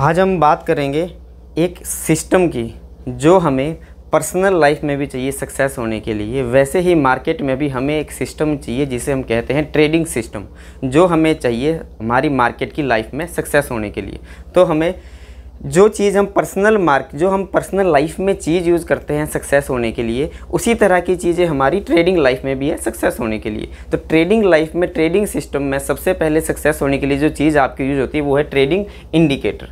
आज हम बात करेंगे एक सिस्टम की जो हमें पर्सनल लाइफ में भी चाहिए सक्सेस होने के लिए वैसे ही मार्केट में भी हमें एक सिस्टम चाहिए जिसे हम कहते हैं ट्रेडिंग सिस्टम जो हमें चाहिए हमारी मार्केट की लाइफ में सक्सेस होने के लिए तो हमें जो चीज़ हम पर्सनल मार्क जो हम पर्सनल लाइफ में चीज़ यूज़ करते हैं सक्सेस होने के लिए उसी तरह की चीज़ें हमारी ट्रेडिंग लाइफ में भी है सक्सेस होने के लिए तो ट्रेडिंग लाइफ में ट्रेडिंग सिस्टम में सबसे पहले सक्सेस होने के लिए जो चीज़ आपकी यूज़ होती है वो है ट्रेडिंग इंडिकेटर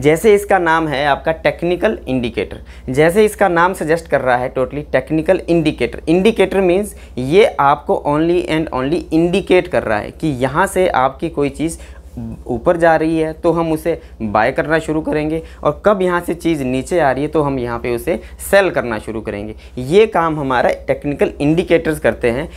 जैसे इसका नाम है आपका टेक्निकल इंडिकेटर जैसे इसका नाम सजेस्ट कर रहा है totally technical indicator indicator means ये आपको ओनली एंड ओनली इंडिकेट कर रहा है कि यहाँ से आपकी कोई चीज़ ऊपर जा रही है तो हम उसे बाय करना शुरू करेंगे और कब यहाँ से चीज़ नीचे आ रही है तो हम यहाँ पे उसे सेल करना शुरू करेंगे ये काम हमारा टेक्निकल इंडिकेटर्स करते हैं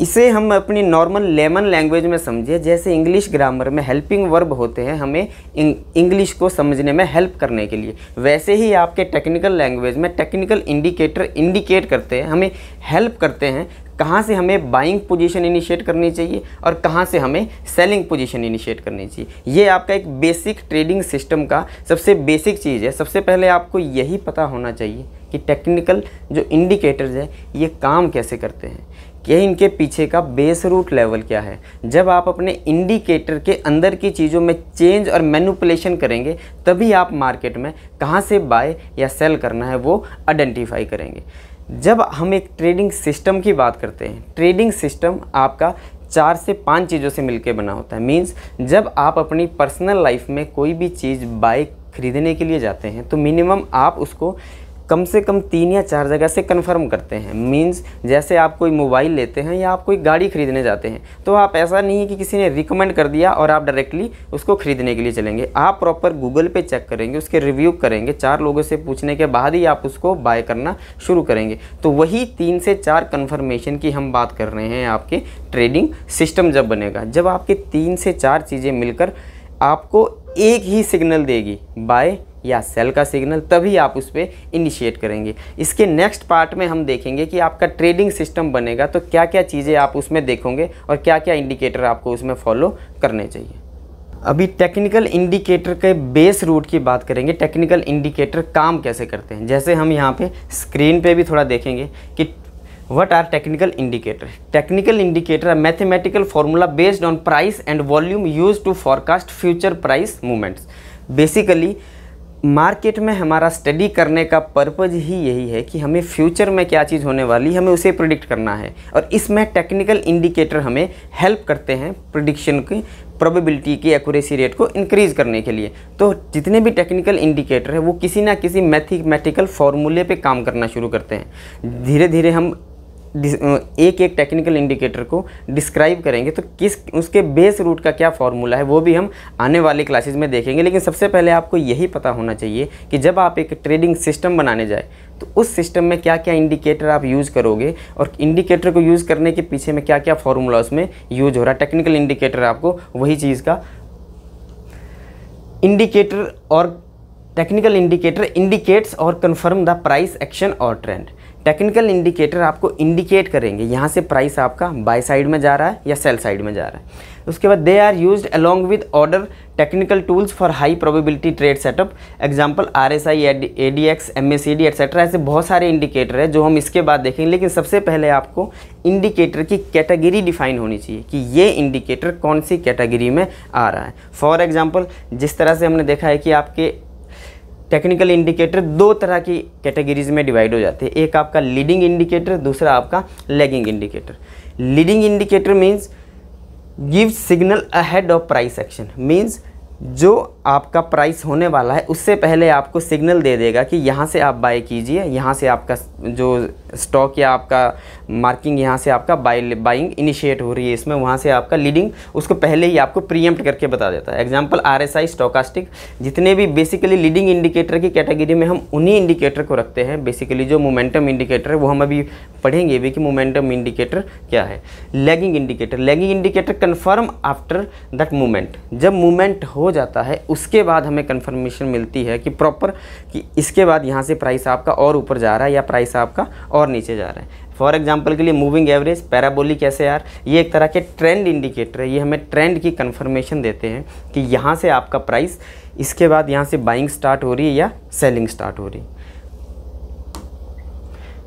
इसे हम अपनी नॉर्मल लेमन लैंग्वेज में समझिए जैसे इंग्लिश ग्रामर में हेल्पिंग वर्ब होते हैं हमें इंग्लिश को समझने में हेल्प करने के लिए वैसे ही आपके टेक्निकल लैंग्वेज में टेक्निकल इंडिकेटर इंडिकेट करते हैं हमें हेल्प करते हैं कहाँ से हमें बाइंग पोजीशन इनिशिएट करनी चाहिए और कहाँ से हमें सेलिंग पोजीशन इनिशिएट करनी चाहिए ये आपका एक बेसिक ट्रेडिंग सिस्टम का सबसे बेसिक चीज़ है सबसे पहले आपको यही पता होना चाहिए कि टेक्निकल जो इंडिकेटर्स हैं ये काम कैसे करते हैं कि इनके पीछे का बेस रूट लेवल क्या है जब आप अपने इंडिकेटर के अंदर की चीज़ों में चेंज और मैनुपलेशन करेंगे तभी आप मार्केट में कहाँ से बाय या सेल करना है वो आइडेंटिफाई करेंगे जब हम एक ट्रेडिंग सिस्टम की बात करते हैं ट्रेडिंग सिस्टम आपका चार से पांच चीज़ों से मिलकर बना होता है मींस जब आप अपनी पर्सनल लाइफ में कोई भी चीज़ बाइक खरीदने के लिए जाते हैं तो मिनिमम आप उसको कम से कम तीन या चार जगह से कंफर्म करते हैं मींस जैसे आप कोई मोबाइल लेते हैं या आप कोई गाड़ी खरीदने जाते हैं तो आप ऐसा नहीं है कि किसी ने रिकमेंड कर दिया और आप डायरेक्टली उसको ख़रीदने के लिए चलेंगे आप प्रॉपर गूगल पे चेक करेंगे उसके रिव्यू करेंगे चार लोगों से पूछने के बाद ही आप उसको बाय करना शुरू करेंगे तो वही तीन से चार कन्फर्मेशन की हम बात कर रहे हैं आपके ट्रेडिंग सिस्टम जब बनेगा जब आपके तीन से चार चीज़ें मिलकर आपको एक ही सिग्नल देगी बाय या सेल का सिग्नल तभी आप उस पर इनिशिएट करेंगे इसके नेक्स्ट पार्ट में हम देखेंगे कि आपका ट्रेडिंग सिस्टम बनेगा तो क्या क्या चीज़ें आप उसमें देखोगे और क्या क्या इंडिकेटर आपको उसमें फॉलो करने चाहिए अभी टेक्निकल इंडिकेटर के बेस रूट की बात करेंगे टेक्निकल इंडिकेटर काम कैसे करते हैं जैसे हम यहाँ पे स्क्रीन पे भी थोड़ा देखेंगे कि what are technical indicator technical indicator mathematical formula based on price and volume use to forecast future price price basically market में हमारा स्टडी करने का पर्पज़ ही यही है कि हमें फ्यूचर में क्या चीज़ होने वाली है हमें उसे प्रिडिक्ट करना है और इसमें टेक्निकल इंडिकेटर हमें हेल्प करते हैं प्रोडिक्शन की प्रोबेबिलिटी की एक्यूरेसी रेट को इंक्रीज़ करने के लिए तो जितने भी टेक्निकल इंडिकेटर हैं वो किसी ना किसी मैथमेटिकल फार्मूले पे काम करना शुरू करते हैं धीरे धीरे हम एक एक टेक्निकल इंडिकेटर को डिस्क्राइब करेंगे तो किस उसके बेस रूट का क्या फॉर्मूला है वो भी हम आने वाली क्लासेज में देखेंगे लेकिन सबसे पहले आपको यही पता होना चाहिए कि जब आप एक ट्रेडिंग सिस्टम बनाने जाए तो उस सिस्टम में क्या क्या इंडिकेटर आप यूज़ करोगे और इंडिकेटर को यूज़ करने के पीछे में क्या क्या फार्मूला उसमें यूज हो रहा है टेक्निकल इंडिकेटर आपको वही चीज़ का इंडिकेटर और टेक्निकल इंडिकेटर इंडिकेट्स और कन्फर्म द प्राइस एक्शन और ट्रेंड टेक्निकल इंडिकेटर आपको इंडिकेट करेंगे यहाँ से प्राइस आपका बाय साइड में जा रहा है या सेल साइड में जा रहा है उसके बाद they are use along with other technical tools for high probability trade setup example R S I A D X M S C D etcetera ऐसे बहुत सारे इंडिकेटर है जो हम इसके बाद देखेंगे लेकिन सबसे पहले आपको इंडिकेटर की कैटेगरी डिफाइन होनी चाहिए कि ये इंडिकेटर कौन सी कैटेगरी में आ रहा है फॉर एग्जाम्पल जिस तरह से हमने देखा है कि आपके टेक्निकल इंडिकेटर दो तरह की कैटेगरीज में डिवाइड हो जाते हैं एक आपका लीडिंग इंडिकेटर दूसरा आपका lagging indicator leading indicator means give signal ahead of price action means जो आपका प्राइस होने वाला है उससे पहले आपको सिग्नल दे देगा कि यहाँ से आप बाय कीजिए यहाँ से आपका जो स्टॉक या आपका मार्किंग यहाँ से आपका बाई बाइंग इनिशिएट हो रही है इसमें वहाँ से आपका लीडिंग उसको पहले ही आपको प्रीएम्प्ट करके बता देता है एग्जांपल आरएसआई स्टोकास्टिक जितने भी बेसिकली लीडिंग इंडिकेटर की कैटेगरी में हम उन्हीं इंडिकेटर को रखते हैं बेसिकली जो मोमेंटम इंडिकेटर है वो हम अभी पढ़ेंगे भी कि मोमेंटम इंडिकेटर क्या है lagging indicator lagging indicator confirm after that movement जब मूवमेंट हो जाता है उसके बाद हमें कन्फर्मेशन मिलती है कि प्रॉपर कि इसके बाद यहाँ से प्राइस आपका और ऊपर जा रहा है या प्राइस आपका और और नीचे जा रहा है फॉर एग्जाम्पल के लिए मूविंग एवरेज पैराबोलिक कैसे यार ये एक तरह के ट्रेंड इंडिकेटर है ये हमें ट्रेंड की कन्फर्मेशन देते हैं कि यहाँ से आपका प्राइस इसके बाद यहाँ से बाइंग स्टार्ट हो रही है या सेलिंग स्टार्ट हो रही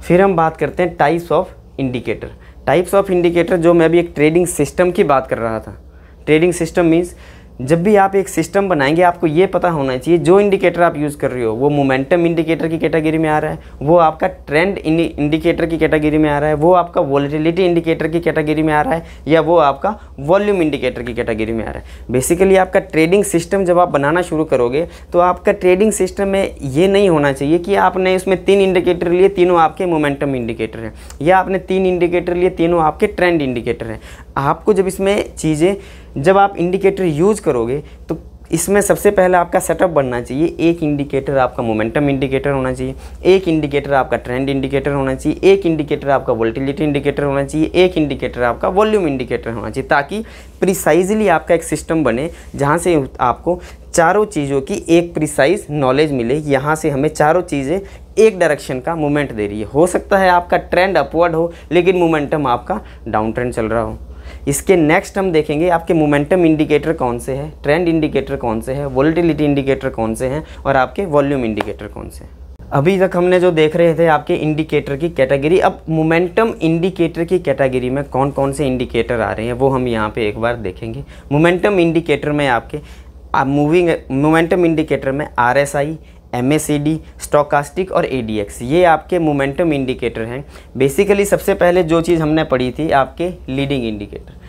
फिर हम बात करते हैं types of indicator types of indicator जो मैं अभी एक ट्रेडिंग सिस्टम की बात कर रहा था ट्रेडिंग सिस्टम मीन्स जब भी आप एक सिस्टम बनाएंगे आपको ये पता होना चाहिए जो इंडिकेटर आप यूज़ कर रहे हो वो मोमेंटम इंडिकेटर की कैटेगरी में आ रहा है वो आपका ट्रेंड इंडिकेटर की कैटेगरी में आ रहा है वो आपका वॉलीटिलिटी इंडिकेटर की कैटेगरी में आ रहा है या वो आपका वॉल्यूम इंडिकेटर की कैटेगरी में आ रहा है बेसिकली आपका ट्रेडिंग सिस्टम जब आप बनाना शुरू करोगे तो आपका ट्रेडिंग सिस्टम में ये नहीं होना चाहिए कि आपने उसमें तीन इंडिकेटर लिए तीनों आपके मोमेंटम इंडिकेटर हैं या आपने तीन इंडिकेटर लिए तीनों आपके ट्रेंड इंडिकेटर हैं आपको जब इसमें चीज़ें जब आप इंडिकेटर यूज़ करोगे तो इसमें सबसे पहले आपका सेटअप बनना चाहिए एक इंडिकेटर आपका मोमेंटम इंडिकेटर होना चाहिए एक इंडिकेटर आपका ट्रेंड इंडिकेटर होना चाहिए एक इंडिकेटर आपका वोल्टिलिटी इंडिकेटर होना चाहिए एक इंडिकेटर आपका वॉल्यूम इंडिकेटर होना चाहिए ताकि प्रिसाइजली आपका एक सिस्टम बने जहाँ से आपको चारों चीज़ों की एक प्रिसाइज नॉलेज मिले यहाँ से हमें चारों चीज़ें एक डायरेक्शन का मूवमेंट दे रही है हो सकता है आपका ट्रेंड अपवर्ड हो लेकिन मोमेंटम आपका डाउन ट्रेंड चल रहा हो इसके नेक्स्ट हम देखेंगे आपके मोमेंटम इंडिकेटर कौन से हैं ट्रेंड इंडिकेटर कौन से हैं वोल्टिलिटी इंडिकेटर कौन से हैं और आपके वॉल्यूम इंडिकेटर कौन से हैं अभी तक हमने जो देख रहे थे आपके इंडिकेटर की कैटेगरी अब मोमेंटम इंडिकेटर की कैटेगरी में कौन कौन से इंडिकेटर आ रहे हैं वो हम यहाँ पे एक बार देखेंगे मोमेंटम इंडिकेटर में आपके मूविंग मोमेंटम इंडिकेटर में R S I M S D stochastic और ए डी एक्स ये आपके मोमेंटम इंडिकेटर हैं बेसिकली सबसे पहले जो चीज़ हमने पढ़ी थी आपके लीडिंग इंडिकेटर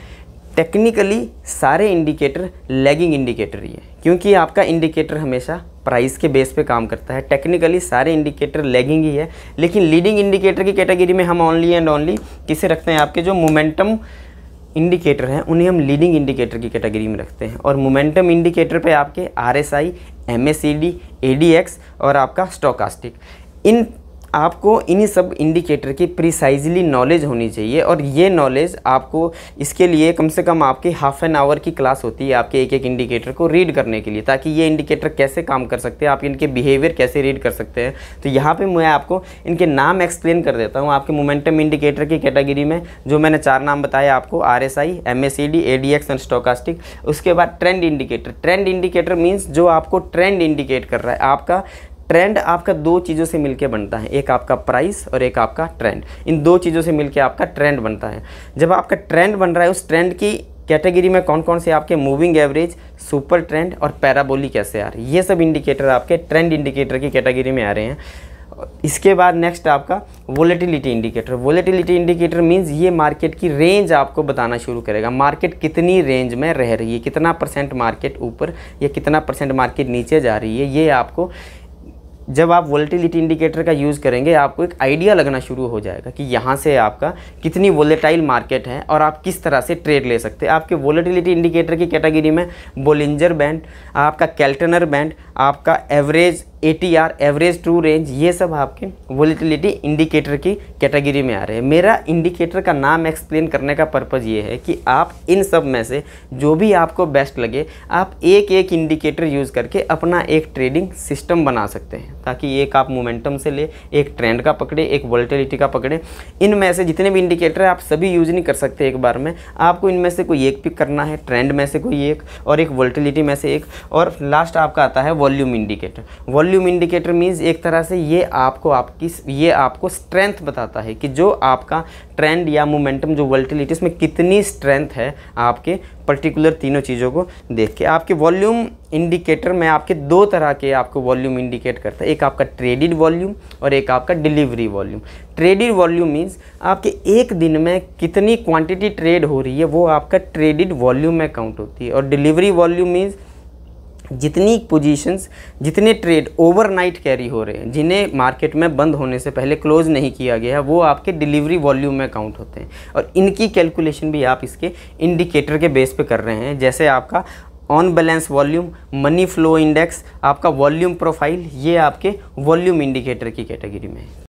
टेक्निकली सारे इंडिकेटर लैगिंग इंडिकेटर ही है क्योंकि आपका इंडिकेटर हमेशा प्राइस के बेस पे काम करता है टेक्निकली सारे इंडिकेटर लैगिंग ही है लेकिन लीडिंग इंडिकेटर की कैटेगरी में हम ओनली एंड ओनली किसे रखते हैं आपके जो मोमेंटम इंडिकेटर हैं उन्हें हम लीडिंग इंडिकेटर की कैटेगरी में रखते हैं और मोमेंटम इंडिकेटर पे आपके R S I M A C D A D X और आपका स्टोकास्टिक इन आपको इन्हीं सब इंडिकेटर की प्रिसाइजली नॉलेज होनी चाहिए और ये नॉलेज आपको इसके लिए कम से कम आपकी हाफ एन आवर की क्लास होती है आपके एक एक इंडिकेटर को रीड करने के लिए ताकि ये इंडिकेटर कैसे काम कर सकते हैं आप इनके बिहेवियर कैसे रीड कर सकते हैं तो यहाँ पर मैं आपको इनके नाम एक्सप्लेन कर देता हूँ आपके मोमेंटम इंडिकेटर की कैटेगरी में जो मैंने चार नाम बताया आपको R S I M S C D A D X and stochastic उसके बाद trend indicator trend indicator means जो आपको ट्रेंड इंडिकेट कर रहा है आपका ट्रेंड आपका दो चीज़ों से मिलके बनता है एक आपका प्राइस और एक आपका ट्रेंड इन दो चीज़ों से मिलके आपका ट्रेंड बनता है जब आपका ट्रेंड बन रहा है उस ट्रेंड की कैटेगरी में कौन कौन से आपके मूविंग एवरेज सुपर ट्रेंड और पैराबोली आ एस आर ये सब इंडिकेटर आपके ट्रेंड इंडिकेटर की कैटेगरी में आ रहे हैं इसके बाद नेक्स्ट आपका volatility indicator volatility indicator means ये मार्केट की रेंज आपको बताना शुरू करेगा मार्केट कितनी रेंज में रह रही है कितना परसेंट मार्केट ऊपर या कितना परसेंट मार्केट नीचे जा रही है ये आपको जब आप वोलेटिलिटी इंडिकेटर का यूज़ करेंगे आपको एक आइडिया लगना शुरू हो जाएगा कि यहाँ से आपका कितनी वोलेटाइल मार्केट है और आप किस तरह से ट्रेड ले सकते हैं आपके वोलेटिलिटी इंडिकेटर की कैटेगरी में बोलिंजर बैंड आपका कैल्टनर बैंड आपका average A T R average true range ये सब आपके वोलेटिलिटी इंडिकेटर की कैटेगरी में आ रहे हैं मेरा इंडिकेटर का नाम एक्सप्लेन करने का पर्पज़ ये है कि आप इन सब में से जो भी आपको बेस्ट लगे आप एक एक इंडिकेटर यूज़ करके अपना एक ट्रेडिंग सिस्टम बना सकते हैं ताकि एक आप मोमेंटम से ले एक ट्रेंड का पकड़े एक वोलेटिलिटी का पकड़े इनमें से जितने भी इंडिकेटर हैं आप सभी यूज़ नहीं कर सकते एक बार में आपको इनमें से कोई एक पिक करना है ट्रेंड में से कोई एक और एक वोलेटिलिटी में से एक और लास्ट आपका आता है volume indicator volume volume indicator means एक तरह से ये आपको आपकी ये आपको स्ट्रेंथ बताता है कि जो आपका ट्रेंड या मोमेंटम जो वॉल्टिलिटी उसमें कितनी स्ट्रेंथ है आपके पर्टिकुलर तीनों चीज़ों को देख के आपके वॉल्यूम इंडिकेटर में आपके दो तरह के आपको वॉल्यूम इंडिकेट करता है एक आपका ट्रेडिड वॉल्यूम और एक आपका delivery volume traded volume means आपके एक दिन में कितनी क्वांटिटी ट्रेड हो रही है वो आपका ट्रेडिड वॉल्यूम में काउंट होती है और डिलीवरी वॉल्यूम मीन्स जितनी पोजीशंस जितने ट्रेड ओवरनाइट कैरी हो रहे हैं जिन्हें मार्केट में बंद होने से पहले क्लोज नहीं किया गया है वो आपके डिलीवरी वॉल्यूम में काउंट होते हैं और इनकी कैलकुलेशन भी आप इसके इंडिकेटर के बेस पे कर रहे हैं जैसे आपका on balance volume money flow index आपका वॉल्यूम प्रोफाइल ये आपके वॉल्यूम इंडिकेटर की कैटेगरी में है